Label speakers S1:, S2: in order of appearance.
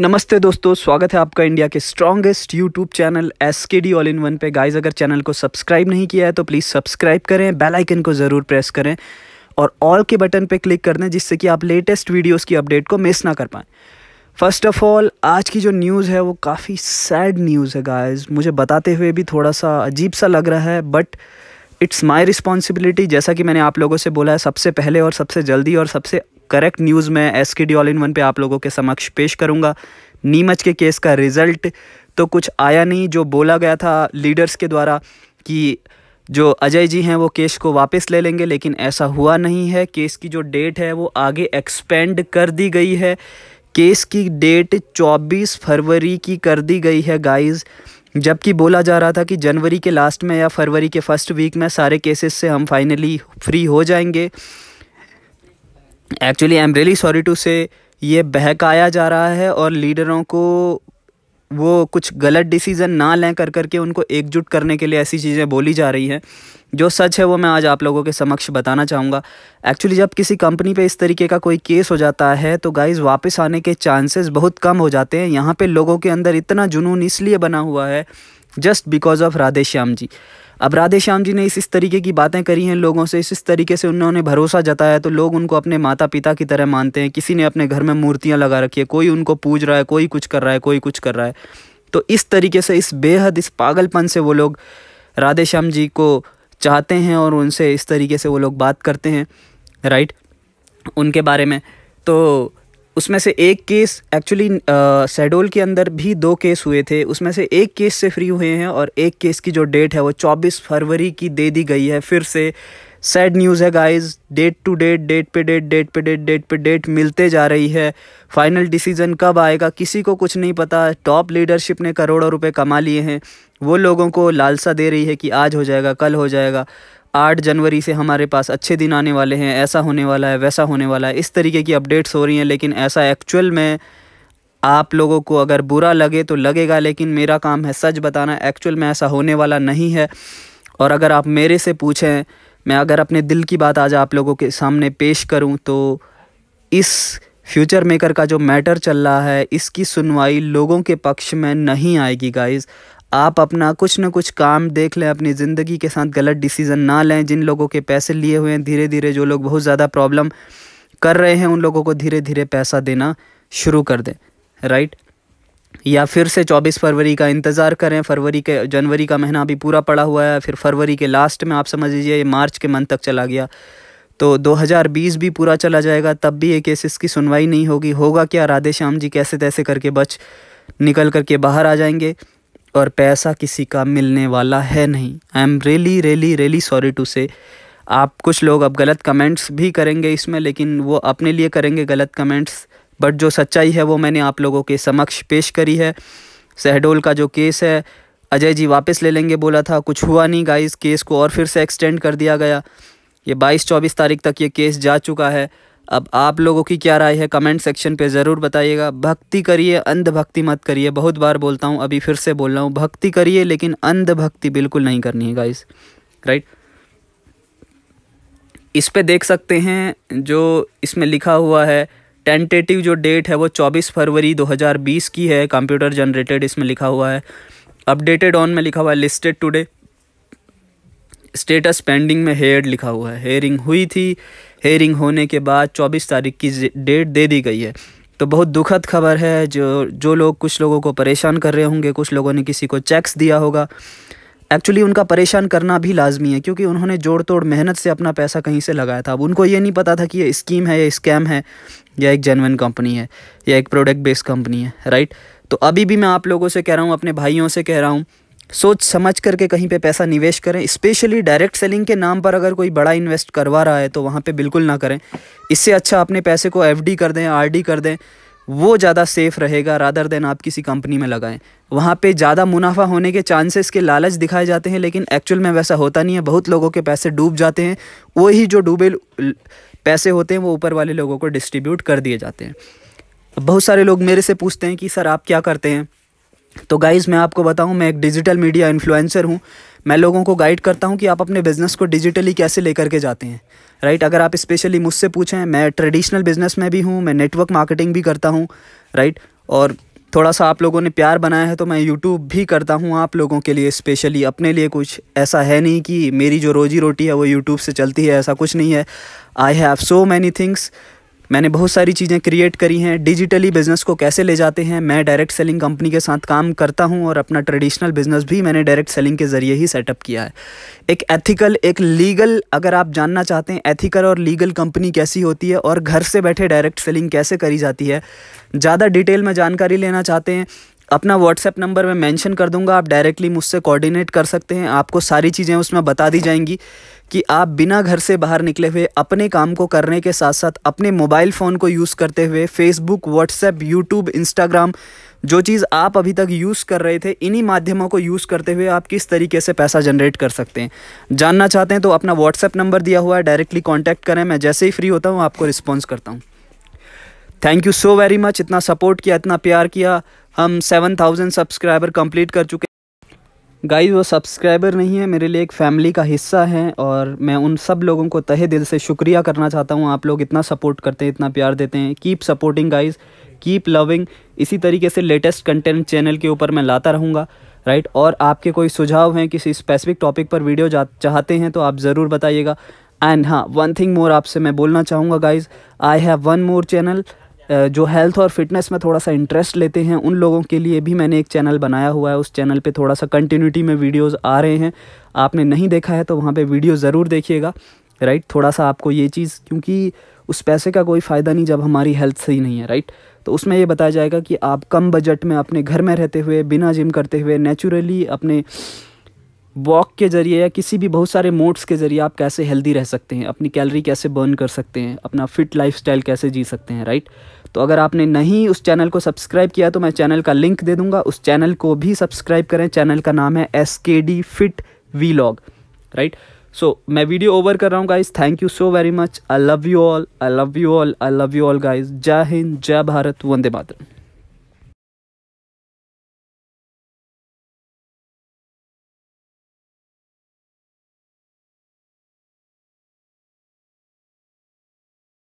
S1: नमस्ते दोस्तों स्वागत है आपका इंडिया के strongest YouTube channel S K D all in one पे गाइस अगर चैनल को सब्सक्राइब नहीं किया है तो प्लीज़ सब्सक्राइब करें बेल आइकन को ज़रूर प्रेस करें और ऑल के बटन पे क्लिक कर दें जिससे कि आप लेटेस्ट वीडियोस की अपडेट को मिस ना कर पाएँ फर्स्ट ऑफ ऑल आज की जो न्यूज़ है वो काफ़ी सैड न्यूज़ है गाइज मुझे बताते हुए भी थोड़ा सा अजीब सा लग रहा है बट इट्स माई रिस्पॉन्सिबिलिटी जैसा कि मैंने आप लोगों से बोला है सबसे पहले और सबसे जल्दी और सबसे करेक्ट न्यूज़ मैं S K D all in one पर आप लोगों के समक्ष पेश करूँगा नीमच के केस का रिज़ल्ट तो कुछ आया नहीं जो बोला गया था लीडर्स के द्वारा कि जो अजय जी हैं वो केस को वापस ले लेंगे लेकिन ऐसा हुआ नहीं है केस की जो डेट है वो आगे एक्सपेंड कर दी गई है केस की डेट 24 फरवरी की कर दी गई है गाइस जबकि बोला जा रहा था कि जनवरी के लास्ट में या फरवरी के फर्स्ट वीक में सारे केसेस से हम फाइनली फ्री हो जाएंगे actually I am really sorry to say ये बहकाया जा रहा है और लीडरों को वो कुछ गलत डिसीज़न ना लें कर करके उनको एकजुट करने के लिए ऐसी चीज़ें बोली जा रही हैं जो सच है वो मैं आज आप लोगों के समक्ष बताना चाहूँगा एक्चुअली जब किसी कंपनी पे इस तरीके का कोई केस हो जाता है तो गाइस वापस आने के चांसेस बहुत कम हो जाते हैं यहाँ पे लोगों के अंदर इतना जुनून इसलिए बना हुआ है just because of Radheshyam ji अब राधे श्याम जी ने इस इस तरीके की बातें करी हैं लोगों से इस इस तरीके से उन्होंने भरोसा जताया तो लोग उनको अपने माता पिता की तरह मानते हैं किसी ने अपने घर में मूर्तियाँ लगा रखी है कोई उनको पूज रहा है कोई कुछ कर रहा है कोई कुछ कर रहा है तो इस तरीके से इस बेहद इस पागलपन से वो लोग राधे श्याम जी को चाहते हैं और उनसे इस तरीके से वो लोग बात करते हैं राइट उनके बारे में तो उसमें से एक केस एक्चुअली शेडोल के अंदर भी दो केस हुए थे उसमें से एक केस से फ्री हुए हैं और एक केस की जो डेट है वो 24 फरवरी की दे दी गई है फिर से सैड न्यूज़ है guys date to date date पे डेट डेट पे डेट डेट पे डेट मिलते जा रही है फाइनल डिसीजन कब आएगा किसी को कुछ नहीं पता टॉप लीडरशिप ने करोड़ों रुपए कमा लिए हैं वो लोगों को लालसा दे रही है कि आज हो जाएगा कल हो जाएगा आठ जनवरी से हमारे पास अच्छे दिन आने वाले हैं ऐसा होने वाला है वैसा होने वाला है इस तरीके की अपडेट्स हो रही हैं लेकिन ऐसा एक्चुअल में आप लोगों को अगर बुरा लगे तो लगेगा लेकिन मेरा काम है सच बताना एक्चुअल में ऐसा होने वाला नहीं है और अगर आप मेरे से पूछें मैं अगर अपने दिल की बात आज आप लोगों के सामने पेश करूं तो इस फ्यूचर मेकर का जो मैटर चल रहा है इसकी सुनवाई लोगों के पक्ष में नहीं आएगी गाइस आप अपना कुछ ना कुछ काम देख लें अपनी ज़िंदगी के साथ गलत डिसीज़न ना लें जिन लोगों के पैसे लिए हुए हैं धीरे धीरे जो लोग बहुत ज़्यादा प्रॉब्लम कर रहे हैं उन लोगों को धीरे धीरे पैसा देना शुरू कर दें राइट या फिर से 24 फरवरी का इंतज़ार करें फरवरी के जनवरी का महीना अभी पूरा पड़ा हुआ है फिर फरवरी के लास्ट में आप समझ लीजिए ये मार्च के मंथ तक चला गया तो 2020 भी पूरा चला जाएगा तब भी ये केसेस की सुनवाई नहीं होगी होगा क्या राधे श्याम जी कैसे तैसे करके बच निकल करके बाहर आ जाएंगे और पैसा किसी का मिलने वाला है नहीं I am really really really sorry to say आप कुछ लोग अब गलत कमेंट्स भी करेंगे इसमें लेकिन वो अपने लिए करेंगे गलत कमेंट्स बट जो सच्चाई है वो मैंने आप लोगों के समक्ष पेश करी है सहडोल का जो केस है अजय जी वापस ले लेंगे बोला था कुछ हुआ नहीं गाइस केस को और फिर से एक्सटेंड कर दिया गया ये 22-24 तारीख तक ये केस जा चुका है अब आप लोगों की क्या राय है कमेंट सेक्शन पे ज़रूर बताइएगा भक्ति करिए अंधभक्ति मत करिए बहुत बार बोलता हूँ अभी फिर से बोल रहा हूँ भक्ति करिए लेकिन अंधभक्ति बिल्कुल नहीं करनी है गाइस राइट इस पे देख सकते हैं जो इसमें लिखा हुआ है टेंटेटिव जो डेट है वो 24 फरवरी 2020 की है कंप्यूटर जनरेटेड इसमें लिखा हुआ है अपडेटेड ऑन में लिखा हुआ है लिस्टेड टुडे स्टेटस पेंडिंग में हेयर लिखा हुआ है हेयरिंग हुई थी हेयरिंग होने के बाद 24 तारीख की डेट दे दी गई है तो बहुत दुखद खबर है जो जो लोग कुछ लोगों को परेशान कर रहे होंगे कुछ लोगों ने किसी को चेक्स दिया होगा एक्चुअली उनका परेशान करना भी लाजमी है क्योंकि उन्होंने जोड़ तोड़ मेहनत से अपना पैसा कहीं से लगाया था अब उनको ये नहीं पता था कि ये स्कीम है या स्कैम है या एक जेनवन कंपनी है या एक प्रोडक्ट बेस्ड कंपनी है राइट तो अभी भी मैं आप लोगों से कह रहा हूँ अपने भाइयों से कह रहा हूँ सोच समझ करके कहीं पे पैसा निवेश करें स्पेशली डायरेक्ट सेलिंग के नाम पर अगर कोई बड़ा इन्वेस्ट करवा रहा है तो वहाँ पे बिल्कुल ना करें इससे अच्छा अपने पैसे को एफडी कर दें आरडी कर दें वो ज़्यादा सेफ़ रहेगा रादर देन आप किसी कंपनी में लगाएं वहाँ पे ज़्यादा मुनाफा होने के चांसेस के लालच दिखाए जाते हैं लेकिन एक्चुअल में वैसा होता नहीं है बहुत लोगों के पैसे डूब जाते हैं वही जो डूबे पैसे होते हैं वो ऊपर वाले लोगों को डिस्ट्रीब्यूट कर दिए जाते हैं बहुत सारे लोग मेरे से पूछते हैं कि सर आप क्या करते हैं तो गाइज़ मैं आपको बताऊं मैं एक डिजिटल मीडिया इन्फ्लुएंसर हूं मैं लोगों को गाइड करता हूं कि आप अपने बिज़नेस को डिजिटली कैसे लेकर के जाते हैं राइट अगर आप स्पेशली मुझसे पूछें मैं ट्रेडिशनल बिज़नेस में भी हूं मैं नेटवर्क मार्केटिंग भी करता हूं राइट और थोड़ा सा आप लोगों ने प्यार बनाया है तो मैं यूट्यूब भी करता हूँ आप लोगों के लिए स्पेशली अपने लिए कुछ ऐसा है नहीं कि मेरी जो रोजी रोटी है वो यूट्यूब से चलती है ऐसा कुछ नहीं है I have so many things मैंने बहुत सारी चीज़ें क्रिएट करी हैं डिजिटली बिज़नेस को कैसे ले जाते हैं मैं डायरेक्ट सेलिंग कंपनी के साथ काम करता हूँ और अपना ट्रेडिशनल बिज़नेस भी मैंने डायरेक्ट सेलिंग के ज़रिए ही सेटअप किया है एक एथिकल एक लीगल अगर आप जानना चाहते हैं एथिकल और लीगल कंपनी कैसी होती है और घर से बैठे डायरेक्ट सेलिंग कैसे करी जाती है ज़्यादा डिटेल में जानकारी लेना चाहते हैं अपना व्हाट्सएप नंबर मैं मेंशन कर दूंगा आप डायरेक्टली मुझसे कोऑर्डिनेट कर सकते हैं आपको सारी चीज़ें उसमें बता दी जाएंगी कि आप बिना घर से बाहर निकले हुए अपने काम को करने के साथ साथ अपने मोबाइल फ़ोन को यूज़ करते हुए फेसबुक व्हाट्सएप यूट्यूब इंस्टाग्राम जो चीज़ आप अभी तक यूज़ कर रहे थे इन्हीं माध्यमों को यूज़ करते हुए आप किस तरीके से पैसा जनरेट कर सकते हैं जानना चाहते हैं तो अपना व्हाट्सएप नंबर दिया हुआ है डायरेक्टली कॉन्टैक्ट करें मैं जैसे ही फ्री होता हूँ आपको रिस्पॉन्स करता हूँ thank you so very much इतना सपोर्ट किया इतना प्यार किया हम सेवन थाउजेंड सब्सक्राइबर कंप्लीट कर चुके गाइस वो सब्सक्राइबर नहीं है मेरे लिए एक फैमिली का हिस्सा है और मैं उन सब लोगों को तहे दिल से शुक्रिया करना चाहता हूँ आप लोग इतना सपोर्ट करते हैं इतना प्यार देते हैं keep supporting guys keep loving इसी तरीके से लेटेस्ट कंटेंट चैनल के ऊपर मैं लाता रहूँगा राइट और आपके कोई सुझाव हैं किसी स्पेसिफिक टॉपिक पर वीडियो चाहते हैं तो आप ज़रूर बताइएगा एंड हाँ वन थिंग मोर आपसे मैं बोलना चाहूँगा guys I have one more channel जो हेल्थ और फिटनेस में थोड़ा सा इंटरेस्ट लेते हैं उन लोगों के लिए भी मैंने एक चैनल बनाया हुआ है उस चैनल पे थोड़ा सा कंटिन्यूटी में वीडियोस आ रहे हैं आपने नहीं देखा है तो वहाँ पे वीडियो ज़रूर देखिएगा राइट थोड़ा सा आपको ये चीज़ क्योंकि उस पैसे का कोई फ़ायदा नहीं जब हमारी हेल्थ सही नहीं है राइट तो उसमें ये बताया जाएगा कि आप कम बजट में अपने घर में रहते हुए बिना जिम करते हुए नेचुरली अपने वॉक के ज़रिए या किसी भी बहुत सारे मोड्स के ज़रिए आप कैसे हेल्दी रह सकते हैं अपनी कैलरी कैसे बर्न कर सकते हैं अपना फिट लाइफस्टाइल कैसे जी सकते हैं राइट तो अगर आपने नहीं उस चैनल को सब्सक्राइब किया तो मैं चैनल का लिंक दे दूंगा उस चैनल को भी सब्सक्राइब करें चैनल का नाम है S K D fit vlog right so मैं वीडियो ओवर कर रहा हूँ guys thank you so very much I love you all I love you all I love you all guys जय हिंद जय भारत वंदे मातरम